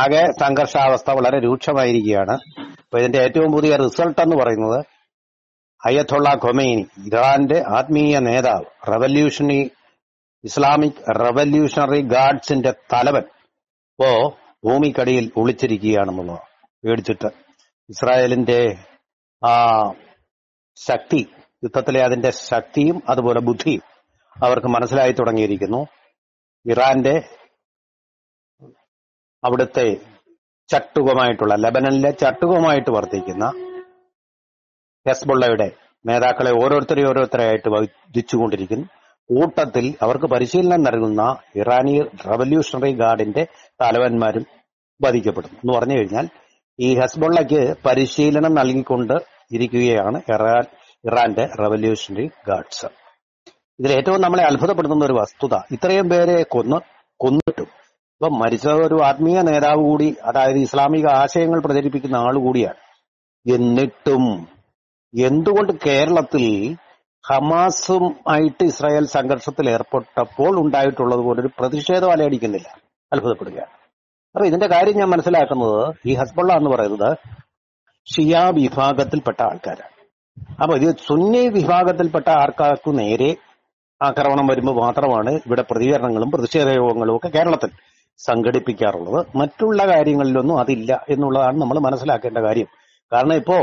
ആകെ സംഘർഷാവസ്ഥ വളരെ രൂക്ഷമായിരിക്കുകയാണ് അപ്പൊ ഇതിന്റെ ഏറ്റവും പുതിയ റിസൾട്ട് എന്ന് പറയുന്നത് അയ്യത്തുള്ള ഖൊമൈനി ഇറാന്റെ ആത്മീയ നേതാവ് റവല്യൂഷണറി ഇസ്ലാമിക് റവല്യൂഷണറി ഗാർഡ്സിന്റെ തലവൻ ഇപ്പോ ഭൂമിക്കടിയിൽ ഒളിച്ചിരിക്കുകയാണെന്നുള്ളത് പേടിച്ചിട്ട് ഇസ്രായേലിന്റെ ആ ശക്തി യുദ്ധത്തിലെ അതിന്റെ ശക്തിയും അതുപോലെ ബുദ്ധിയും അവർക്ക് മനസ്സിലായി തുടങ്ങിയിരിക്കുന്നു ഇറാന്റെ അവിടുത്തെ ചട്ടുകമായിട്ടുള്ള ലബനനിലെ ചട്ടുകമായിട്ട് വർദ്ധിക്കുന്ന ഹെസ്ബുള്ളയുടെ നേതാക്കളെ ഓരോരുത്തരെ ഓരോരുത്തരെയായിട്ട് വധിച്ചുകൊണ്ടിരിക്കുന്നു കൂട്ടത്തിൽ അവർക്ക് പരിശീലനം നൽകുന്ന ഇറാനിയൻ റവല്യൂഷണറി ഗാർഡിന്റെ തലവന്മാരും വധിക്കപ്പെടുന്നു എന്ന് പറഞ്ഞു കഴിഞ്ഞാൽ ഈ ഹെസ്ബുള്ളയ്ക്ക് പരിശീലനം നൽകിക്കൊണ്ട് ഇരിക്കുകയാണ് ഇറാൻ ഇറാന്റെ റവല്യൂഷണറി ഗാർഡ്സ് ഇതിൽ ഏറ്റവും നമ്മളെ അത്ഭുതപ്പെടുത്തുന്ന ഒരു വസ്തുത ഇത്രയും പേരെ കൊന്ന് കൊന്നിട്ടു ഇപ്പം മരിച്ച ഒരു ആത്മീയ നേതാവ് കൂടി അതായത് ഇസ്ലാമിക ആശയങ്ങൾ പ്രചരിപ്പിക്കുന്ന ആൾ കൂടിയാണ് എന്നിട്ടും എന്തുകൊണ്ട് കേരളത്തിൽ ഹമാസും ആയിട്ട് ഇസ്രായേൽ സംഘർഷത്തിൽ ഏർപ്പെട്ടപ്പോൾ ഉണ്ടായിട്ടുള്ളത് ഒരു പ്രതിഷേധം അലയടിക്കുന്നില്ല അത്ഭുതപ്പെടുകയാണ് അപ്പൊ ഇതിന്റെ കാര്യം ഞാൻ മനസ്സിലാക്കുന്നത് ഈ ഹസ്ബുള്ള എന്ന് പറയുന്നത് ഷിയാ വിഭാഗത്തിൽപ്പെട്ട ആൾക്കാരാണ് അപ്പൊ ഇത് സുന്നി വിഭാഗത്തിൽപ്പെട്ട ആൾക്കാർക്ക് നേരെ ആക്രമണം വരുമ്പോൾ മാത്രമാണ് ഇവിടെ പ്രതികരണങ്ങളും പ്രതിഷേധ യോഗങ്ങളും ഒക്കെ കേരളത്തിൽ സംഘടിപ്പിക്കാറുള്ളത് മറ്റുള്ള കാര്യങ്ങളിലൊന്നും അതില്ല എന്നുള്ളതാണ് നമ്മൾ മനസ്സിലാക്കേണ്ട കാര്യം കാരണം ഇപ്പോ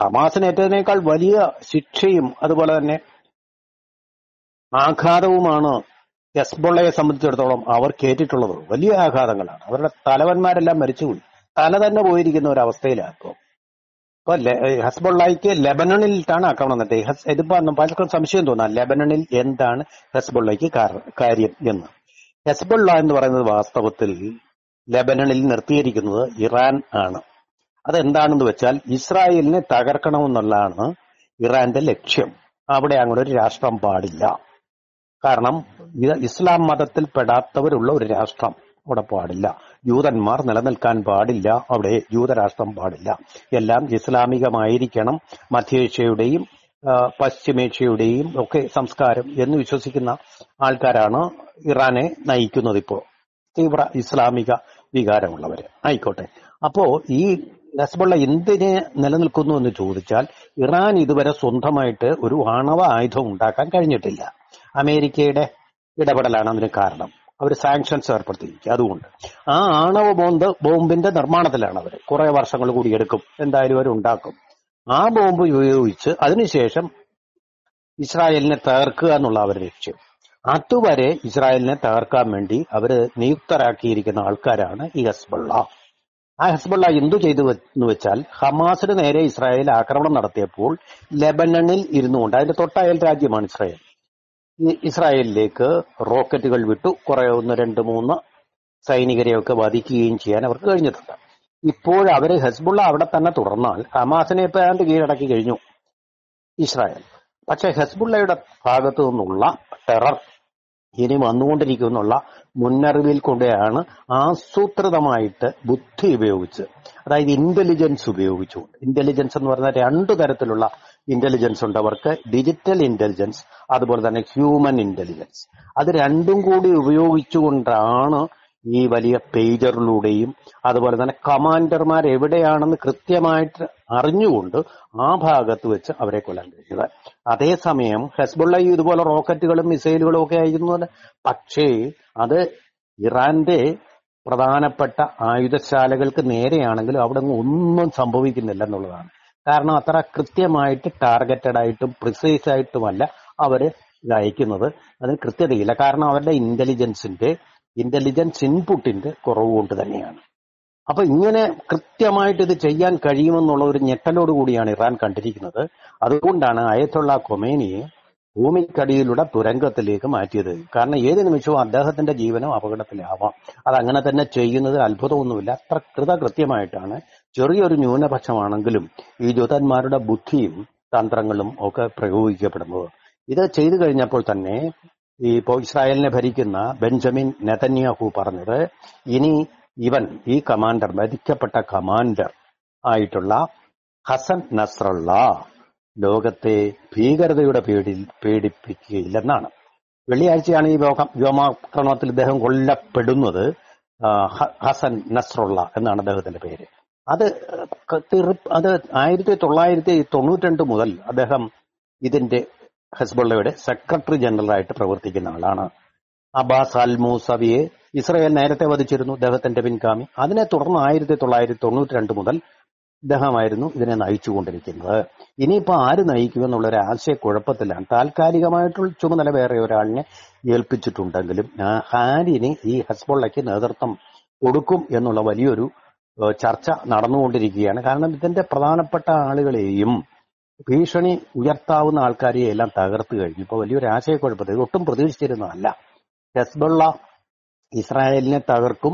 ഹമാസിനേറ്റതിനേക്കാൾ വലിയ ശിക്ഷയും അതുപോലെ തന്നെ ആഘാതവുമാണ് എസ്ബോളയെ സംബന്ധിച്ചിടത്തോളം അവർക്ക് ഏറ്റിട്ടുള്ളത് വലിയ ആഘാതങ്ങളാണ് അവരുടെ തലവന്മാരെല്ലാം മരിച്ചുപോയി തല തന്നെ പോയിരിക്കുന്ന ഒരു അവസ്ഥയിലാണ് ഇപ്പോൾ ഇപ്പൊ ഹെസ്ബുള്ളയ്ക്ക് ലെബനണിലിട്ടാണ് ആക്രമണം നടത്തിയത് ഇതിപ്പോ പലർക്കും സംശയം തോന്നാം ലെബനണിൽ എന്താണ് ഹസ്ബുള്ളയ്ക്ക് കാര്യം എന്ന് ഹെസ്ബുള്ള എന്ന് പറയുന്നത് വാസ്തവത്തിൽ ലെബനണിൽ നിർത്തിയിരിക്കുന്നത് ഇറാൻ ആണ് അതെന്താണെന്ന് വെച്ചാൽ ഇസ്രായേലിനെ തകർക്കണമെന്നുള്ളതാണ് ഇറാന്റെ ലക്ഷ്യം അവിടെ അങ്ങനെ ഒരു രാഷ്ട്രം പാടില്ല കാരണം ഇസ്ലാം മതത്തിൽ പെടാത്തവരുള്ള ഒരു രാഷ്ട്രം അവിടെ പാടില്ല ജൂതന്മാർ നിലനിൽക്കാൻ പാടില്ല അവിടെ ജൂതരാഷ്ട്രം പാടില്ല എല്ലാം ഇസ്ലാമികമായിരിക്കണം മധ്യേഷ്യയുടെയും പശ്ചിമേഷ്യയുടെയും ഒക്കെ സംസ്കാരം എന്ന് വിശ്വസിക്കുന്ന ആൾക്കാരാണ് ഇറാനെ നയിക്കുന്നത് ഇപ്പോ തീവ്ര ഇസ്ലാമിക വികാരമുള്ളവര് ആയിക്കോട്ടെ അപ്പോ ഈ നസ്ബുള്ള എന്തിന് നിലനിൽക്കുന്നു എന്ന് ചോദിച്ചാൽ ഇറാൻ ഇതുവരെ സ്വന്തമായിട്ട് ഒരു ആണവ ആയുധം ഉണ്ടാക്കാൻ കഴിഞ്ഞിട്ടില്ല അമേരിക്കയുടെ ഇടപെടലാണ് അതിന് കാരണം അവർ സാങ്ഷൻസ് ഏർപ്പെടുത്തിയിരിക്കുക അതുകൊണ്ട് ആ ആണവ ബോംബ് ബോംബിന്റെ നിർമ്മാണത്തിലാണ് അവർ കുറെ വർഷങ്ങൾ കൂടി എടുക്കും എന്തായാലും അവർ ഉണ്ടാക്കും ആ ബോംബ് ഉപയോഗിച്ച് അതിനുശേഷം ഇസ്രായേലിനെ തകർക്കുക എന്നുള്ള അവരുടെ ലക്ഷ്യം അതുവരെ ഇസ്രായേലിനെ തകർക്കാൻ വേണ്ടി അവര് നിയുക്തരാക്കിയിരിക്കുന്ന ആൾക്കാരാണ് ഈ ഹസ്ബള്ള ആ ഹസ്ബള്ള എന്തു ചെയ്തു എന്ന് വെച്ചാൽ ഹമാസിന് നേരെ ഇസ്രായേൽ ആക്രമണം നടത്തിയപ്പോൾ ലെബനണിൽ കൊണ്ട് അതിന്റെ തൊട്ടയൽ രാജ്യമാണ് ഇസ്രായേൽ ഇസ്രായേലിലേക്ക് റോക്കറ്റുകൾ വിട്ടു കുറെ ഒന്ന് രണ്ട് മൂന്ന് സൈനികരെയൊക്കെ വധിക്കുകയും ചെയ്യാൻ അവർക്ക് കഴിഞ്ഞിട്ടുണ്ട് ഇപ്പോൾ അവര് ഹെസ്ബുള്ള അവിടെ തന്നെ തുടർന്നാൽ ഹമാസിനെ ഇപ്പൊ ഏതാണ്ട് കീഴടക്കി കഴിഞ്ഞു ഇസ്രായേൽ പക്ഷെ ഹെസ്ബുള്ളയുടെ ഭാഗത്തു നിന്നുള്ള ടെറർ ഇനി വന്നുകൊണ്ടിരിക്കുമെന്നുള്ള മുന്നറിവിൽ കൊണ്ടാണ് ആസൂത്രിതമായിട്ട് ബുദ്ധി ഉപയോഗിച്ച് അതായത് ഇന്റലിജൻസ് ഉപയോഗിച്ചുകൊണ്ട് ഇന്റലിജൻസ് എന്ന് പറഞ്ഞാൽ രണ്ടു തരത്തിലുള്ള ഇന്റലിജൻസ് ഉണ്ട് അവർക്ക് ഡിജിറ്റൽ ഇന്റലിജൻസ് അതുപോലെ തന്നെ ഹ്യൂമൻ ഇന്റലിജൻസ് അത് രണ്ടും കൂടി ഉപയോഗിച്ചുകൊണ്ടാണ് ഈ വലിയ പേജറിലൂടെയും അതുപോലെ തന്നെ കമാൻഡർമാർ എവിടെയാണെന്ന് കൃത്യമായിട്ട് അറിഞ്ഞുകൊണ്ട് ആ ഭാഗത്ത് വെച്ച് അവരെ കൊല്ലാൻ കഴിഞ്ഞത് അതേസമയം ഹെസ്ബുള്ള ഇതുപോലെ റോക്കറ്റുകളും മിസൈലുകളും ഒക്കെ ആയിരുന്നു പക്ഷേ അത് ഇറാന്റെ പ്രധാനപ്പെട്ട ആയുധശാലകൾക്ക് നേരെയാണെങ്കിലും അവിടെ ഒന്നും സംഭവിക്കുന്നില്ല എന്നുള്ളതാണ് കാരണം അത്ര കൃത്യമായിട്ട് ടാർഗറ്റഡ് ആയിട്ടും പ്രിസൈസ് ആയിട്ടുമല്ല അവര് അയക്കുന്നത് അതിന് കൃത്യതയില്ല കാരണം അവരുടെ ഇന്റലിജൻസിന്റെ ഇന്റലിജൻസ് ഇൻപുട്ടിന്റെ കുറവ് കൊണ്ട് തന്നെയാണ് അപ്പൊ ഇങ്ങനെ കൃത്യമായിട്ട് ഇത് ചെയ്യാൻ കഴിയുമെന്നുള്ള ഒരു ഞെട്ടലോട് കൂടിയാണ് ഇറാൻ കണ്ടിരിക്കുന്നത് അതുകൊണ്ടാണ് അയത്തുള്ള കൊമേനിയെ ഭൂമിക്കടിയിലൂടെ തുരങ്കത്തിലേക്ക് മാറ്റിയത് കാരണം ഏത് നിമിഷവും അദ്ദേഹത്തിന്റെ ജീവനും അപകടത്തിലാവാം അത് അങ്ങനെ തന്നെ ചെയ്യുന്നത് അത്ഭുതമൊന്നുമില്ല അത്ര കൃതകൃത്യമായിട്ടാണ് ചെറിയൊരു ന്യൂനപക്ഷമാണെങ്കിലും ഈ ജ്യോതന്മാരുടെ ബുദ്ധിയും തന്ത്രങ്ങളും ഒക്കെ പ്രയോഗിക്കപ്പെടുന്നത് ഇത് ചെയ്തു കഴിഞ്ഞപ്പോൾ തന്നെ ഈ ഇപ്പോൾ ഇസ്രായേലിനെ ഭരിക്കുന്ന ബെഞ്ചമിൻ നെതന്യാഹു പറഞ്ഞത് ഇനി ഇവൻ ഈ കമാൻഡർ വധിക്കപ്പെട്ട കമാൻഡർ ആയിട്ടുള്ള ഹസൻ നസ്രള്ള ലോകത്തെ ഭീകരതയുടെ പേടി പേടിപ്പിക്കുകയില്ലെന്നാണ് വെള്ളിയാഴ്ചയാണ് ഈ ലോകം വ്യോമാക്രമണത്തിൽ ഇദ്ദേഹം കൊല്ലപ്പെടുന്നത് ഹസൻ നസ്രുള്ള എന്നാണ് അദ്ദേഹത്തിന്റെ പേര് അത് അത് ആയിരത്തി തൊള്ളായിരത്തി തൊണ്ണൂറ്റി രണ്ട് മുതൽ അദ്ദേഹം ഇതിന്റെ ഹസ്ബുള്ളയുടെ സെക്രട്ടറി ജനറലായിട്ട് പ്രവർത്തിക്കുന്ന ആളാണ് അബാസ് അൽ മൂസവിയെ ഇസ്രയേൽ നേരത്തെ വധിച്ചിരുന്നു അദ്ദേഹത്തിന്റെ പിൻഗാമി അതിനെ തുടർന്ന് ആയിരത്തി തൊള്ളായിരത്തി തൊണ്ണൂറ്റി രണ്ട് മുതൽ ഇദ്ദേഹമായിരുന്നു ഇതിനെ നയിച്ചുകൊണ്ടിരിക്കുന്നത് ഇനിയിപ്പോ ആര് നയിക്കും എന്നുള്ള ഒരു ആശയക്കുഴപ്പത്തിലാണ് താൽക്കാലികമായിട്ടുള്ള ചുമതല വേറെ ഒരാളിനെ ഏൽപ്പിച്ചിട്ടുണ്ടെങ്കിലും ഹാരിന് ഈ ഹസ്ബുള്ളയ്ക്ക് നേതൃത്വം കൊടുക്കും എന്നുള്ള വലിയൊരു ചർച്ച നടന്നുകൊണ്ടിരിക്കുകയാണ് കാരണം ഇതിന്റെ പ്രധാനപ്പെട്ട ആളുകളെയും ഭീഷണി ഉയർത്താവുന്ന ആൾക്കാരെ എല്ലാം തകർത്തു കഴിഞ്ഞു ഇപ്പൊ വലിയൊരു ആശയക്കുഴപ്പത്തിൽ ഒട്ടും പ്രതീക്ഷിച്ചിരുന്നതല്ല ഹെസ്ബുള്ള ഇസ്രായേലിനെ തകർക്കും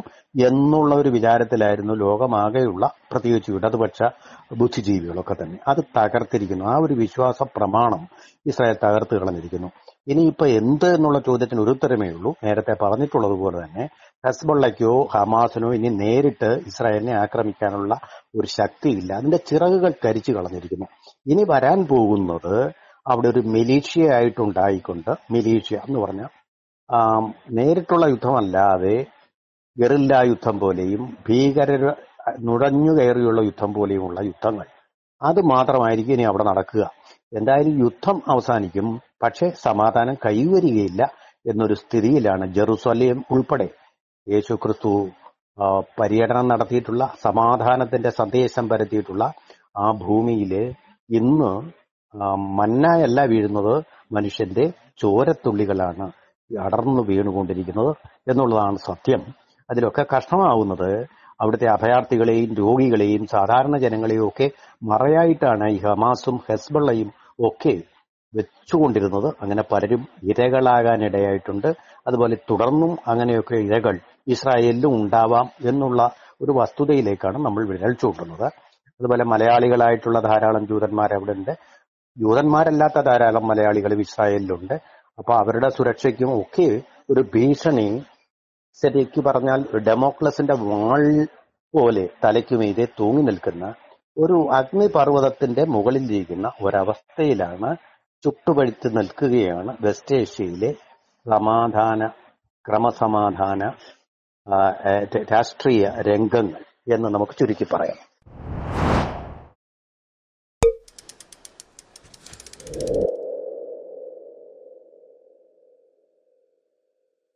എന്നുള്ള ഒരു വിചാരത്തിലായിരുന്നു ലോകമാകെയുള്ള പ്രത്യേകിച്ച് ഇടതുപക്ഷ ബുദ്ധിജീവികളൊക്കെ തന്നെ അത് തകർത്തിരിക്കുന്നു ആ ഒരു വിശ്വാസ പ്രമാണം ഇസ്രായേൽ തകർത്ത് കളഞ്ഞിരിക്കുന്നു ഇപ്പൊ എന്ത് എന്നുള്ള ചോദ്യത്തിന് ഒരു ഉത്തരമേ ഉള്ളൂ നേരത്തെ പറഞ്ഞിട്ടുള്ളതുപോലെ തന്നെ ഹസ്ബുള്ളയ്ക്കോ ഹമാസിനോ ഇനി നേരിട്ട് ഇസ്രായേലിനെ ആക്രമിക്കാനുള്ള ഒരു ശക്തിയില്ല അതിന്റെ ചിറകുകൾ കരിച്ചു കളഞ്ഞിരിക്കുന്നു ഇനി വരാൻ പോകുന്നത് അവിടെ ഒരു മിലീഷ്യ ആയിട്ടുണ്ടായിക്കൊണ്ട് മിലീഷ്യ എന്ന് പറഞ്ഞ നേരിട്ടുള്ള യുദ്ധമല്ലാതെ ഗറില്ലാ യുദ്ധം പോലെയും ഭീകര നുഴഞ്ഞു കയറിയുള്ള യുദ്ധം പോലെയുമുള്ള യുദ്ധങ്ങൾ അത് മാത്രമായിരിക്കും ഇനി അവിടെ നടക്കുക എന്തായാലും യുദ്ധം അവസാനിക്കും പക്ഷേ സമാധാനം കൈവരികയില്ല എന്നൊരു സ്ഥിതിയിലാണ് ജെറുസലേം ഉൾപ്പെടെ യേശു ക്രിസ്തു പര്യടനം നടത്തിയിട്ടുള്ള സമാധാനത്തിന്റെ സന്ദേശം പരത്തിയിട്ടുള്ള ആ ഭൂമിയിലെ ഇന്ന് മന്നായല്ല വീഴുന്നത് മനുഷ്യന്റെ ചോരത്തുള്ളികളാണ് അടർന്നു വീണുകൊണ്ടിരിക്കുന്നത് എന്നുള്ളതാണ് സത്യം അതിലൊക്കെ കഷ്ടമാവുന്നത് അവിടുത്തെ അഭയാർത്ഥികളെയും രോഗികളെയും സാധാരണ ജനങ്ങളെയും ഒക്കെ മറയായിട്ടാണ് ഈ ഹമാസും ഹെസ്ബള്ളയും ഒക്കെ വെച്ചുകൊണ്ടിരുന്നത് അങ്ങനെ പലരും ഇരകളാകാൻ ഇടയായിട്ടുണ്ട് അതുപോലെ തുടർന്നും അങ്ങനെയൊക്കെ ഇരകൾ ഇസ്രായേലിലും ഉണ്ടാവാം എന്നുള്ള ഒരു വസ്തുതയിലേക്കാണ് നമ്മൾ വിരൽ ചൂണ്ടുന്നത് അതുപോലെ മലയാളികളായിട്ടുള്ള ധാരാളം ജൂതന്മാർ അവിടെ ഉണ്ട് ജൂതന്മാരല്ലാത്ത ധാരാളം മലയാളികൾ ഇസ്രായേലിലുണ്ട് അപ്പൊ അവരുടെ സുരക്ഷയ്ക്കും ഒക്കെ ഒരു ഭീഷണി ശരിക്ക് പറഞ്ഞാൽ ഡെമോക്രസിന്റെ വാൾ പോലെ തലയ്ക്ക് മീതെ തൂങ്ങി നിൽക്കുന്ന ഒരു അഗ്നിപർവ്വതത്തിന്റെ മുകളിലിരിക്കുന്ന ഒരവസ്ഥയിലാണ് ചുട്ടുപഴുത്ത് നിൽക്കുകയാണ് വെസ്റ്റ് ഏഷ്യയിലെ സമാധാന ക്രമസമാധാന രാഷ്ട്രീയ രംഗങ്ങൾ എന്ന് നമുക്ക് ചുരുക്കി പറയാം